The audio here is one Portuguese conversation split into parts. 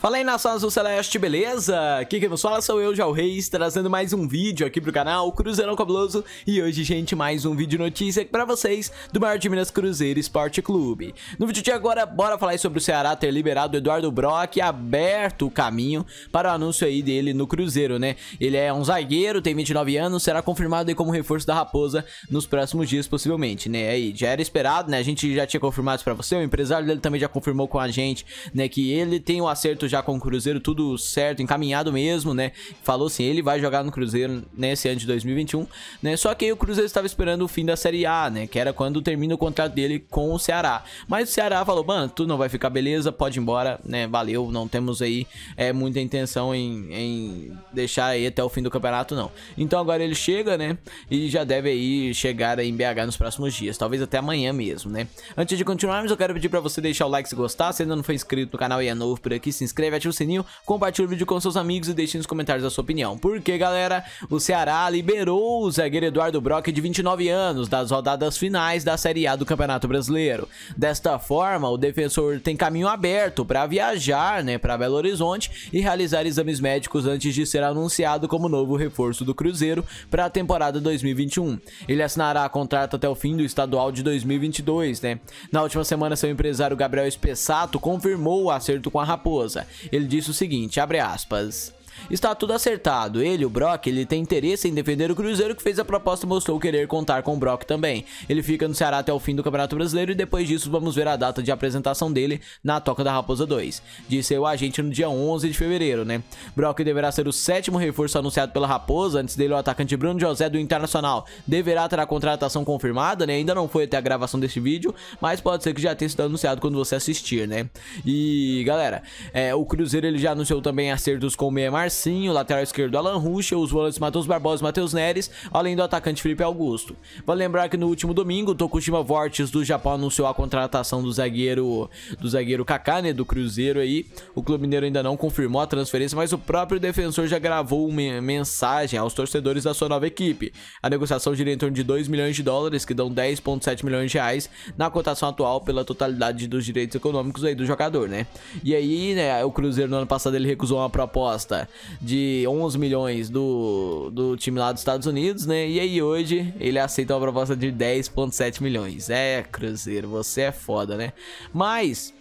Fala aí nação azul celeste, beleza? Aqui quem vos fala sou eu, Jal Reis, trazendo mais um vídeo aqui pro canal Cruzeirão Cabuloso E hoje, gente, mais um vídeo notícia pra vocês do maior de Minas Cruzeiro Esporte Clube No vídeo de agora, bora falar sobre o Ceará ter liberado o Eduardo Brock e aberto o caminho para o anúncio aí dele no Cruzeiro, né? Ele é um zagueiro, tem 29 anos, será confirmado aí como reforço da Raposa nos próximos dias possivelmente, né? Aí, já era esperado, né? A gente já tinha confirmado isso pra você, o empresário dele também já confirmou com a gente, né? Que ele tem o um acerto já com o Cruzeiro, tudo certo, encaminhado mesmo, né? Falou assim, ele vai jogar no Cruzeiro nesse ano de 2021, né? Só que aí o Cruzeiro estava esperando o fim da Série A, né? Que era quando termina o contrato dele com o Ceará. Mas o Ceará falou, mano, tu não vai ficar beleza, pode ir embora, né? Valeu, não temos aí é, muita intenção em, em deixar aí até o fim do campeonato, não. Então agora ele chega, né? E já deve aí chegar aí em BH nos próximos dias, talvez até amanhã mesmo, né? Antes de continuarmos, eu quero pedir para você deixar o like se gostar, se ainda não foi inscrito no canal e é novo por aqui, se inscreve inscreve, ativa o sininho, compartilha o vídeo com seus amigos e deixe nos comentários a sua opinião. Porque, galera, o Ceará liberou o zagueiro Eduardo Brock, de 29 anos, das rodadas finais da Série A do Campeonato Brasileiro. Desta forma, o defensor tem caminho aberto para viajar né, para Belo Horizonte e realizar exames médicos antes de ser anunciado como novo reforço do Cruzeiro para a temporada 2021. Ele assinará contrato até o fim do estadual de 2022, né? Na última semana, seu empresário Gabriel Espessato confirmou o acerto com a Raposa ele disse o seguinte, abre aspas: está tudo acertado. Ele, o Brock, ele tem interesse em defender o Cruzeiro que fez a proposta e mostrou querer contar com o Brock também. Ele fica no Ceará até o fim do Campeonato Brasileiro e depois disso vamos ver a data de apresentação dele na Toca da Raposa 2. Disse o agente no dia 11 de fevereiro, né? Brock deverá ser o sétimo reforço anunciado pela Raposa, antes dele o atacante Bruno José do Internacional deverá ter a contratação confirmada, né? Ainda não foi até a gravação desse vídeo, mas pode ser que já tenha sido anunciado quando você assistir, né? E galera, é, o Cruzeiro ele já anunciou também acertos com o Meia Marcinho, lateral esquerdo Alan rusch os volantes Matheus Barbosa e Matheus Neres, além do atacante Felipe Augusto. Vale lembrar que no último domingo, o Tokushima Vortis do Japão anunciou a contratação do zagueiro do zagueiro Kaká, né, do Cruzeiro aí. O clube mineiro ainda não confirmou a transferência, mas o próprio defensor já gravou uma mensagem aos torcedores da sua nova equipe. A negociação gira em torno de 2 milhões de dólares, que dão 10.7 milhões de reais na cotação atual pela totalidade dos direitos econômicos aí do jogador, né? E aí, né, o Cruzeiro no ano passado ele recusou uma proposta de 11 milhões do, do time lá dos Estados Unidos, né? E aí hoje ele aceita uma proposta de 10,7 milhões. É, Cruzeiro, você é foda, né? Mas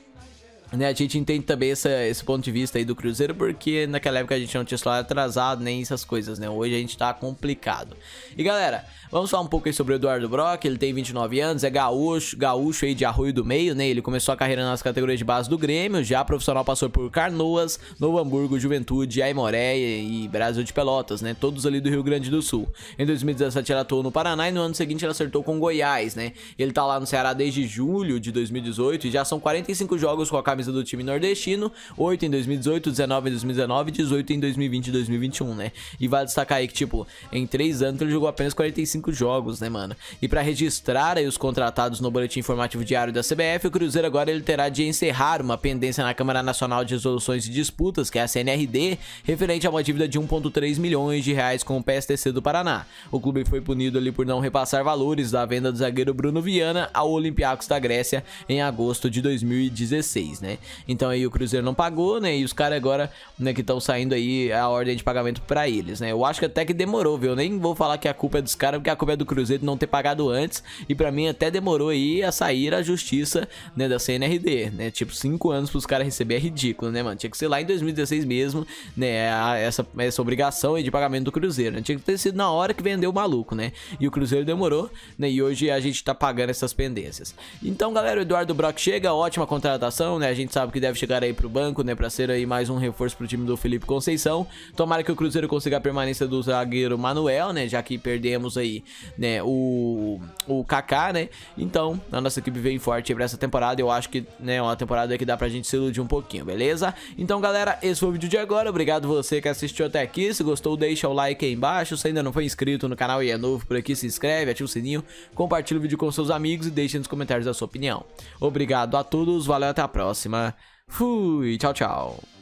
né, a gente entende também essa, esse ponto de vista aí do Cruzeiro, porque naquela época a gente não tinha celular atrasado, nem essas coisas, né? Hoje a gente tá complicado. E galera, vamos falar um pouco aí sobre o Eduardo Brock, ele tem 29 anos, é gaúcho, gaúcho aí de Arroio do Meio, né? Ele começou a carreira nas categorias de base do Grêmio, já profissional passou por Carnoas, Novo Hamburgo, Juventude, Aimoré e Brasil de Pelotas, né? Todos ali do Rio Grande do Sul. Em 2017 ele atuou no Paraná e no ano seguinte ele acertou com Goiás, né? Ele tá lá no Ceará desde julho de 2018 e já são 45 jogos com a camisa do time nordestino, 8 em 2018, 19 em 2019, 18 em 2020 e 2021, né? E vale destacar aí que, tipo, em 3 anos ele jogou apenas 45 jogos, né, mano? E para registrar aí os contratados no boletim informativo diário da CBF, o Cruzeiro agora ele terá de encerrar uma pendência na Câmara Nacional de Resoluções e Disputas, que é a CNRD, referente a uma dívida de 1.3 milhões de reais com o PSTC do Paraná. O clube foi punido ali por não repassar valores da venda do zagueiro Bruno Viana ao Olympiacos da Grécia em agosto de 2016, né? né? Então aí o Cruzeiro não pagou, né? E os caras agora, né, que estão saindo aí a ordem de pagamento para eles, né? Eu acho que até que demorou, viu? Eu nem vou falar que a culpa é dos caras, porque a culpa é do Cruzeiro não ter pagado antes. E para mim até demorou aí a sair a justiça, né, da CNRD, né? Tipo, 5 anos pros caras receber é ridículo, né, mano? Tinha que ser lá em 2016 mesmo, né? É essa, essa obrigação aí de pagamento do Cruzeiro, né? Tinha que ter sido na hora que vendeu o maluco, né? E o Cruzeiro demorou, né? E hoje a gente tá pagando essas pendências. Então, galera, o Eduardo Brock chega, ótima contratação, né? gente sabe que deve chegar aí pro banco, né? Pra ser aí mais um reforço pro time do Felipe Conceição. Tomara que o Cruzeiro consiga a permanência do zagueiro Manuel, né? Já que perdemos aí, né? O, o Kaká, né? Então, a nossa equipe vem forte pra essa temporada. Eu acho que, né? É uma temporada que dá pra gente se iludir um pouquinho, beleza? Então, galera, esse foi o vídeo de agora. Obrigado você que assistiu até aqui. Se gostou, deixa o like aí embaixo. Se ainda não foi inscrito no canal e é novo por aqui, se inscreve, ativa o sininho, compartilha o vídeo com seus amigos e deixe nos comentários a sua opinião. Obrigado a todos, valeu, até a próxima próxima. Fui, tchau, tchau.